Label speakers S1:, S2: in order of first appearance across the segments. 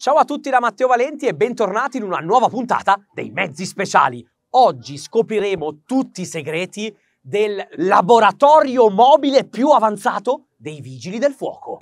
S1: Ciao a tutti da Matteo Valenti e bentornati in una nuova puntata dei Mezzi Speciali. Oggi scopriremo tutti i segreti del laboratorio mobile più avanzato dei Vigili del Fuoco.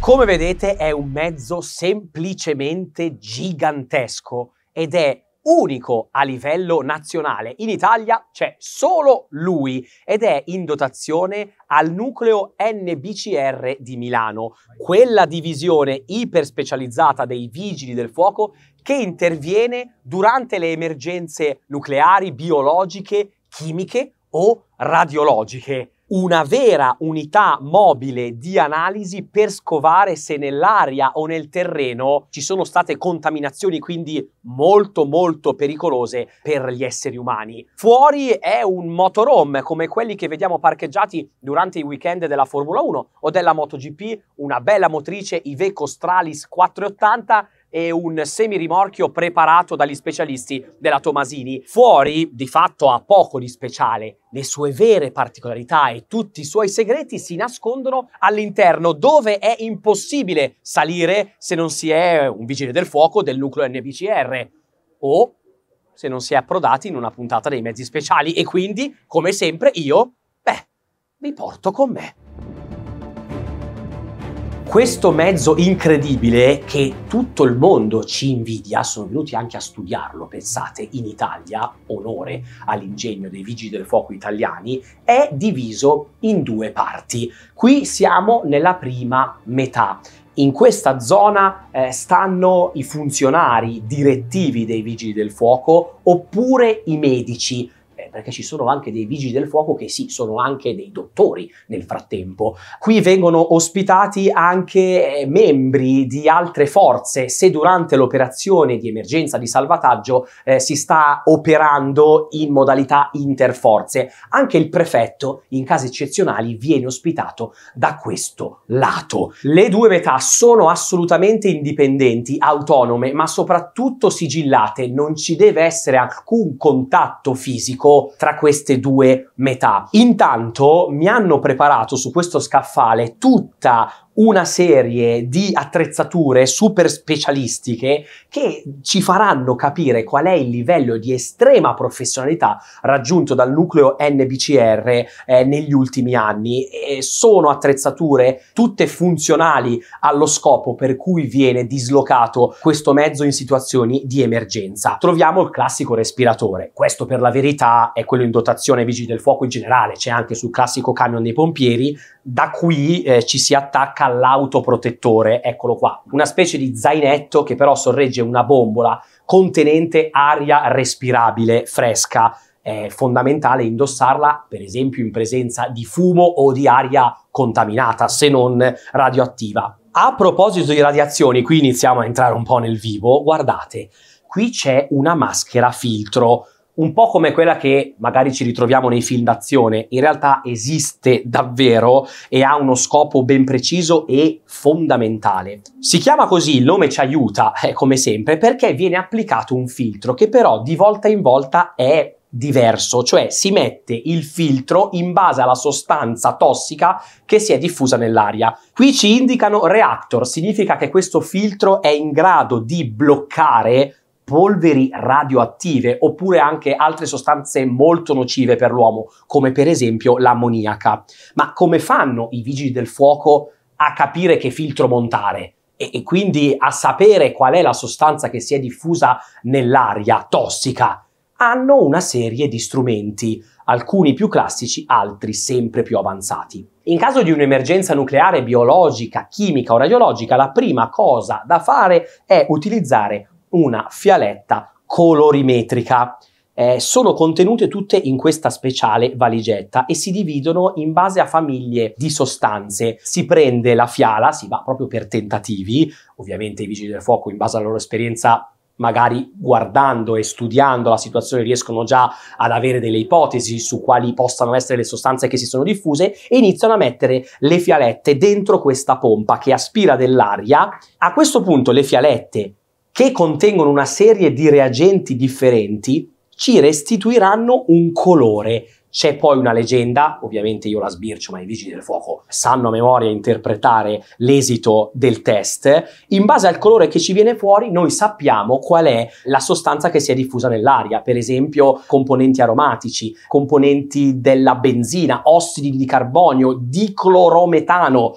S1: Come vedete è un mezzo semplicemente gigantesco ed è unico a livello nazionale. In Italia c'è solo lui ed è in dotazione al nucleo NBCR di Milano, quella divisione iperspecializzata dei vigili del fuoco che interviene durante le emergenze nucleari, biologiche, chimiche o radiologiche una vera unità mobile di analisi per scovare se nell'aria o nel terreno ci sono state contaminazioni quindi molto molto pericolose per gli esseri umani. Fuori è un motorhome come quelli che vediamo parcheggiati durante i weekend della Formula 1 o della MotoGP, una bella motrice Iveco Stralis 480 e un semirimorchio preparato dagli specialisti della Tomasini. Fuori, di fatto, ha poco di speciale. Le sue vere particolarità e tutti i suoi segreti si nascondono all'interno, dove è impossibile salire se non si è un vigile del fuoco del nucleo NBCR o se non si è approdati in una puntata dei mezzi speciali. E quindi, come sempre, io, beh, vi porto con me questo mezzo incredibile che tutto il mondo ci invidia, sono venuti anche a studiarlo, pensate, in Italia, onore all'ingegno dei vigili del fuoco italiani, è diviso in due parti. Qui siamo nella prima metà. In questa zona eh, stanno i funzionari direttivi dei vigili del fuoco oppure i medici perché ci sono anche dei vigili del fuoco che sì, sono anche dei dottori nel frattempo. Qui vengono ospitati anche eh, membri di altre forze, se durante l'operazione di emergenza di salvataggio eh, si sta operando in modalità interforze. Anche il prefetto, in casi eccezionali, viene ospitato da questo lato. Le due metà sono assolutamente indipendenti, autonome, ma soprattutto sigillate. Non ci deve essere alcun contatto fisico tra queste due metà. Intanto mi hanno preparato su questo scaffale tutta una serie di attrezzature super specialistiche che ci faranno capire qual è il livello di estrema professionalità raggiunto dal nucleo NBCR eh, negli ultimi anni. E sono attrezzature tutte funzionali allo scopo per cui viene dislocato questo mezzo in situazioni di emergenza. Troviamo il classico respiratore, questo per la verità è quello in dotazione Vigili del Fuoco in generale, c'è anche sul classico camion dei pompieri, da qui eh, ci si attacca ha l'autoprotettore, eccolo qua, una specie di zainetto che però sorregge una bombola contenente aria respirabile fresca. È fondamentale indossarla, per esempio, in presenza di fumo o di aria contaminata, se non radioattiva. A proposito di radiazioni, qui iniziamo a entrare un po' nel vivo. Guardate, qui c'è una maschera filtro un po' come quella che magari ci ritroviamo nei film d'azione, in realtà esiste davvero e ha uno scopo ben preciso e fondamentale. Si chiama così, il nome ci aiuta, eh, come sempre, perché viene applicato un filtro che però di volta in volta è diverso, cioè si mette il filtro in base alla sostanza tossica che si è diffusa nell'aria. Qui ci indicano reactor, significa che questo filtro è in grado di bloccare polveri radioattive oppure anche altre sostanze molto nocive per l'uomo, come per esempio l'ammoniaca. Ma come fanno i vigili del fuoco a capire che filtro montare? E, e quindi a sapere qual è la sostanza che si è diffusa nell'aria tossica? Hanno una serie di strumenti, alcuni più classici, altri sempre più avanzati. In caso di un'emergenza nucleare biologica, chimica o radiologica, la prima cosa da fare è utilizzare una fialetta colorimetrica. Eh, sono contenute tutte in questa speciale valigetta e si dividono in base a famiglie di sostanze. Si prende la fiala, si va proprio per tentativi, ovviamente i vigili del fuoco in base alla loro esperienza magari guardando e studiando la situazione riescono già ad avere delle ipotesi su quali possano essere le sostanze che si sono diffuse e iniziano a mettere le fialette dentro questa pompa che aspira dell'aria. A questo punto le fialette che contengono una serie di reagenti differenti, ci restituiranno un colore. C'è poi una leggenda, ovviamente io la sbircio, ma i vigili del fuoco sanno a memoria interpretare l'esito del test. In base al colore che ci viene fuori, noi sappiamo qual è la sostanza che si è diffusa nell'aria, per esempio componenti aromatici, componenti della benzina, ossidi di carbonio, diclorometano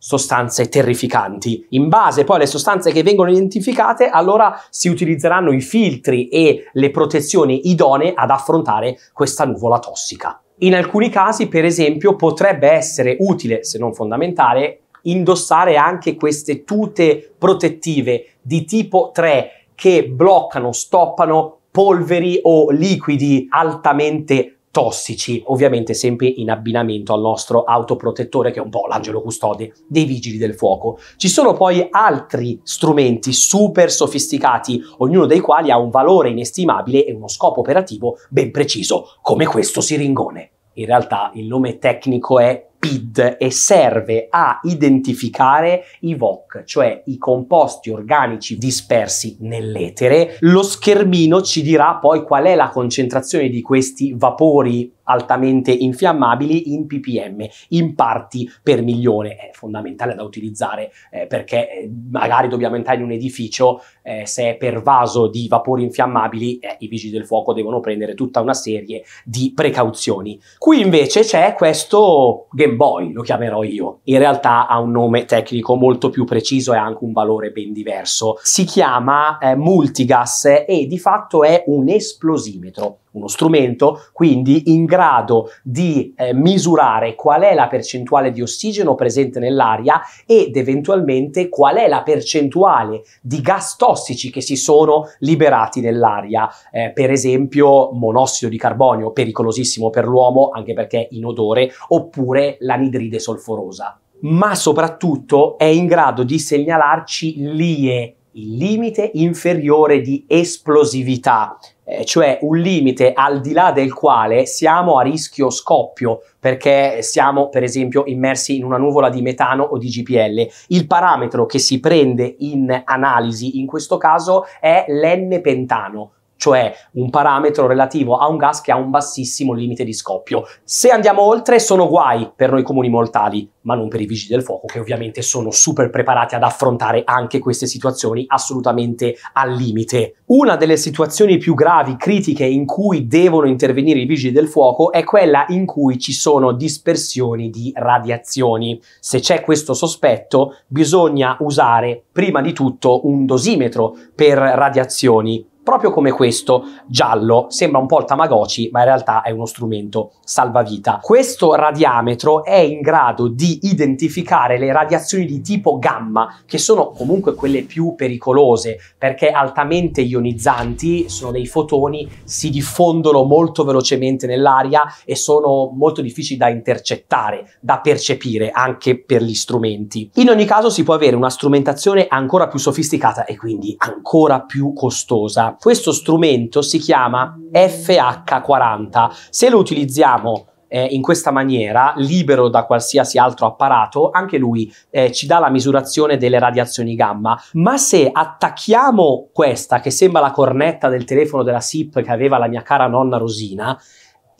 S1: sostanze terrificanti. In base poi alle sostanze che vengono identificate, allora si utilizzeranno i filtri e le protezioni idonee ad affrontare questa nuvola tossica. In alcuni casi, per esempio, potrebbe essere utile, se non fondamentale, indossare anche queste tute protettive di tipo 3 che bloccano, stoppano polveri o liquidi altamente tossici, ovviamente sempre in abbinamento al nostro autoprotettore che è un po' l'angelo custode dei vigili del fuoco. Ci sono poi altri strumenti super sofisticati, ognuno dei quali ha un valore inestimabile e uno scopo operativo ben preciso, come questo siringone. In realtà il nome tecnico è PID e serve a identificare i VOC, cioè i composti organici dispersi nell'etere. Lo schermino ci dirà poi qual è la concentrazione di questi vapori altamente infiammabili in ppm, in parti per milione. È fondamentale da utilizzare eh, perché eh, magari dobbiamo entrare in un edificio, eh, se è pervaso di vapori infiammabili, eh, i vigili del fuoco devono prendere tutta una serie di precauzioni. Qui invece c'è questo Game Boy, lo chiamerò io. In realtà ha un nome tecnico molto più preciso e anche un valore ben diverso. Si chiama eh, multigas e di fatto è un esplosimetro, uno strumento quindi in grado grado di eh, misurare qual è la percentuale di ossigeno presente nell'aria ed eventualmente qual è la percentuale di gas tossici che si sono liberati nell'aria, eh, per esempio monossido di carbonio, pericolosissimo per l'uomo anche perché inodore, oppure l'anidride solforosa. Ma soprattutto è in grado di segnalarci l'IE, il limite inferiore di esplosività, eh, cioè un limite al di là del quale siamo a rischio scoppio perché siamo per esempio immersi in una nuvola di metano o di GPL. Il parametro che si prende in analisi in questo caso è l'N-pentano, cioè un parametro relativo a un gas che ha un bassissimo limite di scoppio. Se andiamo oltre sono guai per noi comuni mortali, ma non per i vigili del fuoco che ovviamente sono super preparati ad affrontare anche queste situazioni assolutamente al limite. Una delle situazioni più gravi, critiche in cui devono intervenire i vigili del fuoco è quella in cui ci sono dispersioni di radiazioni. Se c'è questo sospetto, bisogna usare prima di tutto un dosimetro per radiazioni proprio come questo, giallo, sembra un po' il Tamagotchi, ma in realtà è uno strumento salvavita. Questo radiametro è in grado di identificare le radiazioni di tipo gamma, che sono comunque quelle più pericolose, perché altamente ionizzanti, sono dei fotoni, si diffondono molto velocemente nell'aria e sono molto difficili da intercettare, da percepire anche per gli strumenti. In ogni caso si può avere una strumentazione ancora più sofisticata e quindi ancora più costosa. Questo strumento si chiama FH40. Se lo utilizziamo eh, in questa maniera, libero da qualsiasi altro apparato, anche lui eh, ci dà la misurazione delle radiazioni gamma. Ma se attacchiamo questa, che sembra la cornetta del telefono della SIP che aveva la mia cara nonna Rosina,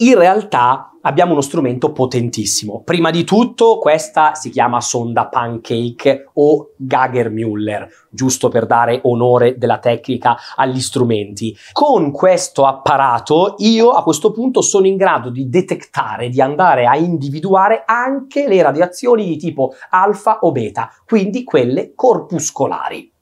S1: in realtà abbiamo uno strumento potentissimo. Prima di tutto questa si chiama sonda pancake o Gager-Müller, giusto per dare onore della tecnica agli strumenti. Con questo apparato io a questo punto sono in grado di detectare, di andare a individuare anche le radiazioni di tipo alfa o beta, quindi quelle corpuscolari.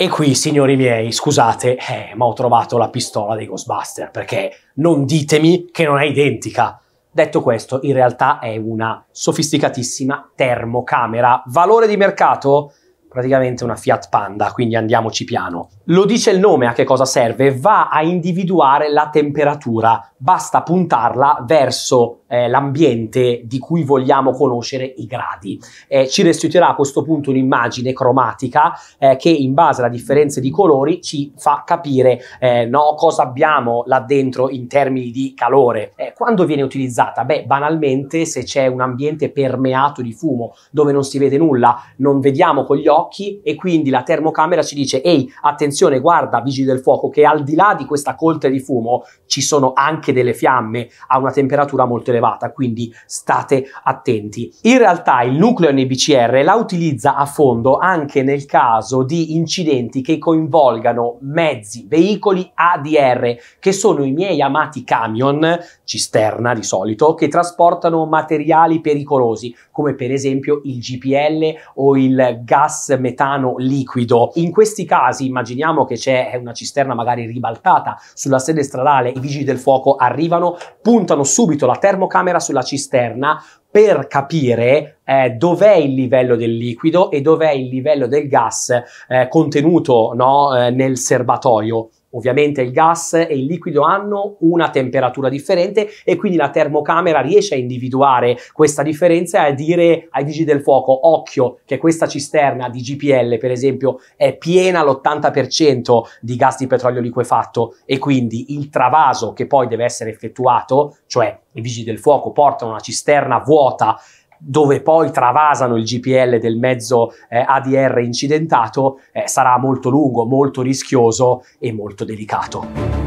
S1: E qui, signori miei, scusate, eh, ma ho trovato la pistola dei Ghostbuster, perché non ditemi che non è identica. Detto questo, in realtà è una sofisticatissima termocamera. Valore di mercato? Praticamente una Fiat Panda, quindi andiamoci piano. Lo dice il nome a che cosa serve, va a individuare la temperatura, basta puntarla verso eh, l'ambiente di cui vogliamo conoscere i gradi. Eh, ci restituirà a questo punto un'immagine cromatica eh, che in base alla differenza di colori ci fa capire eh, no, cosa abbiamo là dentro in termini di calore. Eh, quando viene utilizzata? Beh, banalmente se c'è un ambiente permeato di fumo dove non si vede nulla, non vediamo con gli occhi e quindi la termocamera ci dice ehi, attenzione, attenzione, guarda, vigili del fuoco, che al di là di questa coltre di fumo ci sono anche delle fiamme a una temperatura molto elevata, quindi state attenti. In realtà il nucleo NBCR la utilizza a fondo anche nel caso di incidenti che coinvolgano mezzi, veicoli ADR, che sono i miei amati camion, cisterna di solito, che trasportano materiali pericolosi, come per esempio il GPL o il gas metano liquido. In questi casi immaginiamo sappiamo che c'è una cisterna magari ribaltata sulla sede stradale, i vigili del fuoco arrivano, puntano subito la termocamera sulla cisterna per capire eh, dov'è il livello del liquido e dov'è il livello del gas eh, contenuto no, eh, nel serbatoio. Ovviamente il gas e il liquido hanno una temperatura differente e quindi la termocamera riesce a individuare questa differenza e a dire ai vigili del fuoco occhio che questa cisterna di GPL per esempio è piena all'80% di gas di petrolio liquefatto e quindi il travaso che poi deve essere effettuato, cioè i vigili del fuoco portano una cisterna vuota dove poi travasano il GPL del mezzo eh, ADR incidentato, eh, sarà molto lungo, molto rischioso e molto delicato.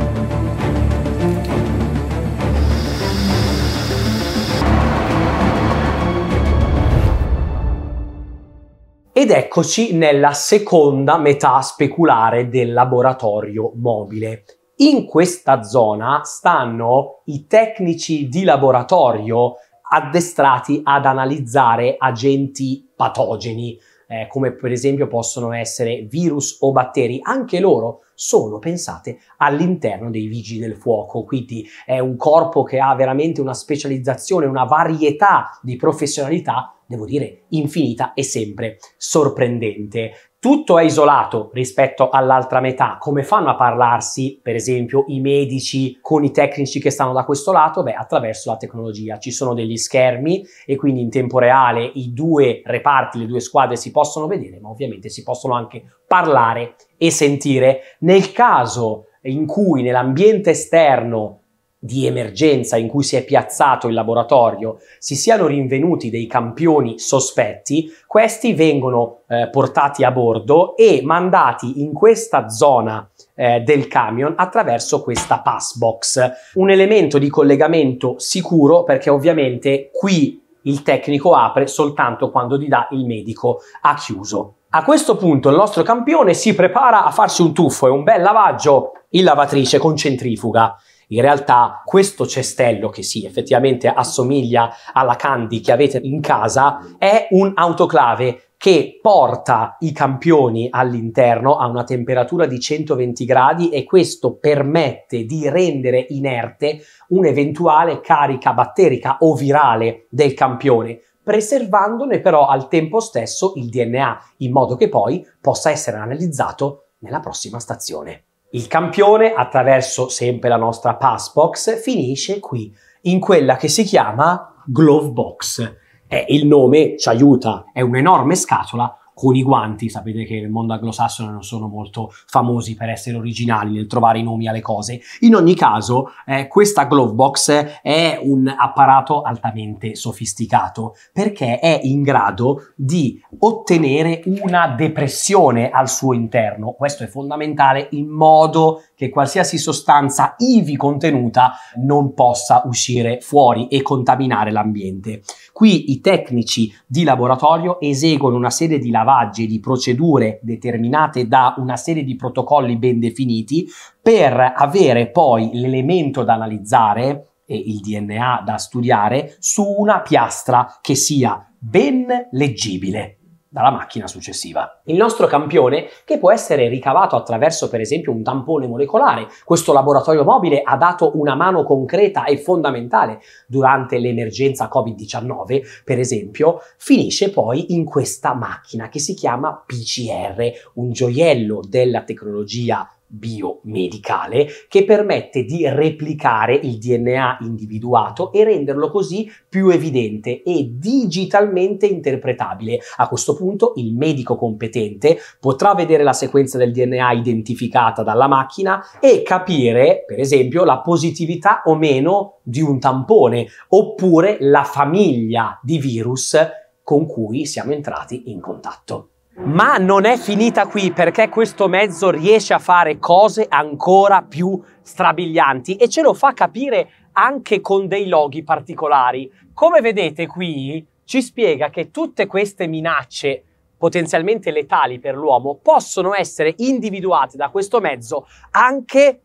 S1: Ed eccoci nella seconda metà speculare del laboratorio mobile. In questa zona stanno i tecnici di laboratorio addestrati ad analizzare agenti patogeni, eh, come per esempio possono essere virus o batteri, anche loro sono pensate all'interno dei vigili del fuoco, quindi è un corpo che ha veramente una specializzazione, una varietà di professionalità devo dire, infinita e sempre sorprendente tutto è isolato rispetto all'altra metà. Come fanno a parlarsi, per esempio, i medici con i tecnici che stanno da questo lato? Beh, attraverso la tecnologia. Ci sono degli schermi e quindi in tempo reale i due reparti, le due squadre si possono vedere, ma ovviamente si possono anche parlare e sentire. Nel caso in cui nell'ambiente esterno di emergenza in cui si è piazzato il laboratorio si siano rinvenuti dei campioni sospetti, questi vengono eh, portati a bordo e mandati in questa zona eh, del camion attraverso questa pass box, un elemento di collegamento sicuro perché ovviamente qui il tecnico apre soltanto quando di là il medico ha chiuso. A questo punto il nostro campione si prepara a farsi un tuffo e un bel lavaggio in lavatrice con centrifuga in realtà questo cestello che sì, effettivamente assomiglia alla candy che avete in casa, è un autoclave che porta i campioni all'interno a una temperatura di 120 gradi e questo permette di rendere inerte un'eventuale carica batterica o virale del campione, preservandone però al tempo stesso il DNA, in modo che poi possa essere analizzato nella prossima stazione. Il campione, attraverso sempre la nostra passbox, finisce qui, in quella che si chiama glove box. Eh, il nome ci aiuta, è un'enorme scatola con i guanti. Sapete che nel mondo anglosassone non sono molto famosi per essere originali nel trovare i nomi alle cose. In ogni caso, eh, questa glove box è un apparato altamente sofisticato perché è in grado di ottenere una depressione al suo interno. Questo è fondamentale in modo che qualsiasi sostanza ivi contenuta non possa uscire fuori e contaminare l'ambiente. Qui i tecnici di laboratorio eseguono una serie di lavaggi e di procedure determinate da una serie di protocolli ben definiti per avere poi l'elemento da analizzare e il DNA da studiare su una piastra che sia ben leggibile dalla macchina successiva. Il nostro campione, che può essere ricavato attraverso per esempio un tampone molecolare, questo laboratorio mobile ha dato una mano concreta e fondamentale durante l'emergenza Covid-19, per esempio, finisce poi in questa macchina che si chiama PCR, un gioiello della tecnologia biomedicale che permette di replicare il DNA individuato e renderlo così più evidente e digitalmente interpretabile. A questo punto il medico competente potrà vedere la sequenza del DNA identificata dalla macchina e capire, per esempio, la positività o meno di un tampone oppure la famiglia di virus con cui siamo entrati in contatto. Ma non è finita qui perché questo mezzo riesce a fare cose ancora più strabilianti e ce lo fa capire anche con dei loghi particolari. Come vedete qui ci spiega che tutte queste minacce potenzialmente letali per l'uomo possono essere individuate da questo mezzo anche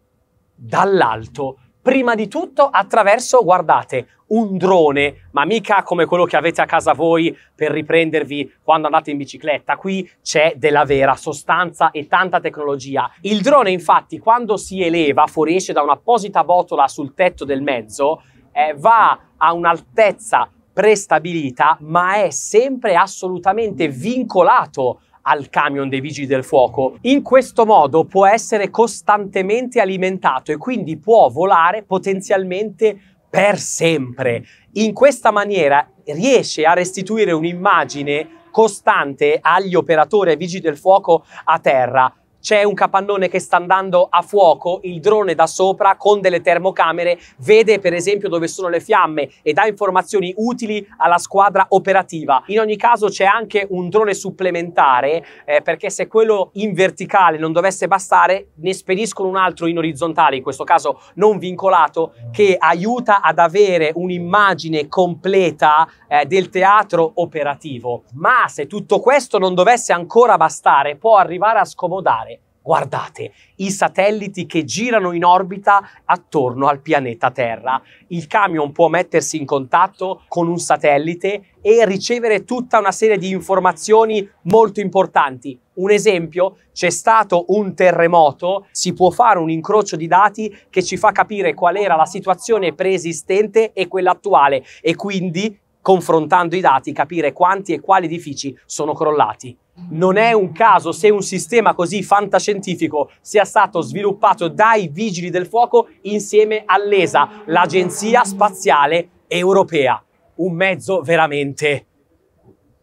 S1: dall'alto prima di tutto attraverso, guardate, un drone, ma mica come quello che avete a casa voi per riprendervi quando andate in bicicletta. Qui c'è della vera sostanza e tanta tecnologia. Il drone, infatti, quando si eleva, fuoriesce da un'apposita botola sul tetto del mezzo, eh, va a un'altezza prestabilita, ma è sempre assolutamente vincolato al camion dei vigili del fuoco. In questo modo può essere costantemente alimentato e quindi può volare potenzialmente per sempre. In questa maniera riesce a restituire un'immagine costante agli operatori e vigili del fuoco a terra c'è un capannone che sta andando a fuoco, il drone da sopra con delle termocamere vede per esempio dove sono le fiamme e dà informazioni utili alla squadra operativa. In ogni caso c'è anche un drone supplementare eh, perché se quello in verticale non dovesse bastare ne spediscono un altro in orizzontale, in questo caso non vincolato, che aiuta ad avere un'immagine completa eh, del teatro operativo. Ma se tutto questo non dovesse ancora bastare può arrivare a scomodare Guardate, i satelliti che girano in orbita attorno al pianeta Terra. Il camion può mettersi in contatto con un satellite e ricevere tutta una serie di informazioni molto importanti. Un esempio, c'è stato un terremoto, si può fare un incrocio di dati che ci fa capire qual era la situazione preesistente e quella attuale e quindi confrontando i dati, capire quanti e quali edifici sono crollati. Non è un caso se un sistema così fantascientifico sia stato sviluppato dai Vigili del Fuoco insieme all'ESA, l'Agenzia Spaziale Europea. Un mezzo veramente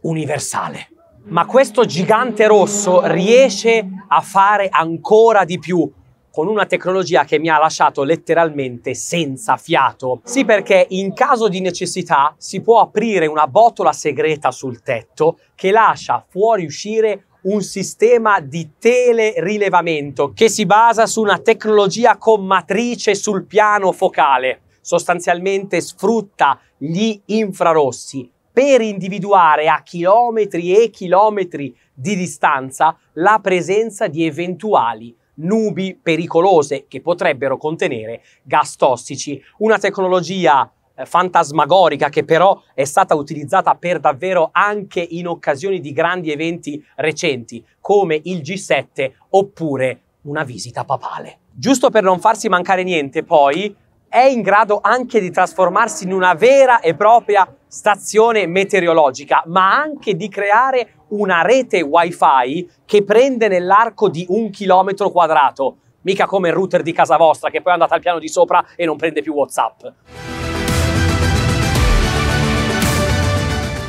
S1: universale. Ma questo gigante rosso riesce a fare ancora di più con una tecnologia che mi ha lasciato letteralmente senza fiato. Sì perché in caso di necessità si può aprire una botola segreta sul tetto che lascia fuoriuscire un sistema di telerilevamento che si basa su una tecnologia con matrice sul piano focale. Sostanzialmente sfrutta gli infrarossi per individuare a chilometri e chilometri di distanza la presenza di eventuali nubi pericolose che potrebbero contenere gas tossici. Una tecnologia eh, fantasmagorica che però è stata utilizzata per davvero anche in occasioni di grandi eventi recenti come il G7 oppure una visita papale. Giusto per non farsi mancare niente poi è in grado anche di trasformarsi in una vera e propria stazione meteorologica, ma anche di creare una rete wifi che prende nell'arco di un chilometro quadrato, mica come il router di casa vostra che poi è andata al piano di sopra e non prende più Whatsapp.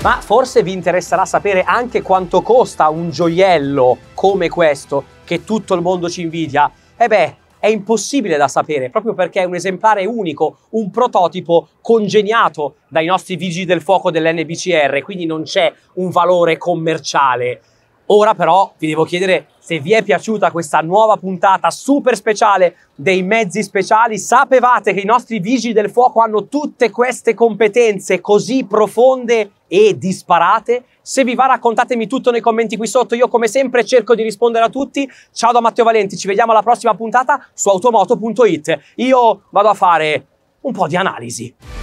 S1: Ma forse vi interesserà sapere anche quanto costa un gioiello come questo che tutto il mondo ci invidia. E eh beh, è impossibile da sapere, proprio perché è un esemplare unico, un prototipo congegnato dai nostri vigili del fuoco dell'NBCR, quindi non c'è un valore commerciale. Ora però vi devo chiedere se vi è piaciuta questa nuova puntata super speciale dei mezzi speciali. Sapevate che i nostri vigili del fuoco hanno tutte queste competenze così profonde e disparate? Se vi va raccontatemi tutto nei commenti qui sotto, io come sempre cerco di rispondere a tutti. Ciao da Matteo Valenti, ci vediamo alla prossima puntata su automoto.it. Io vado a fare un po' di analisi.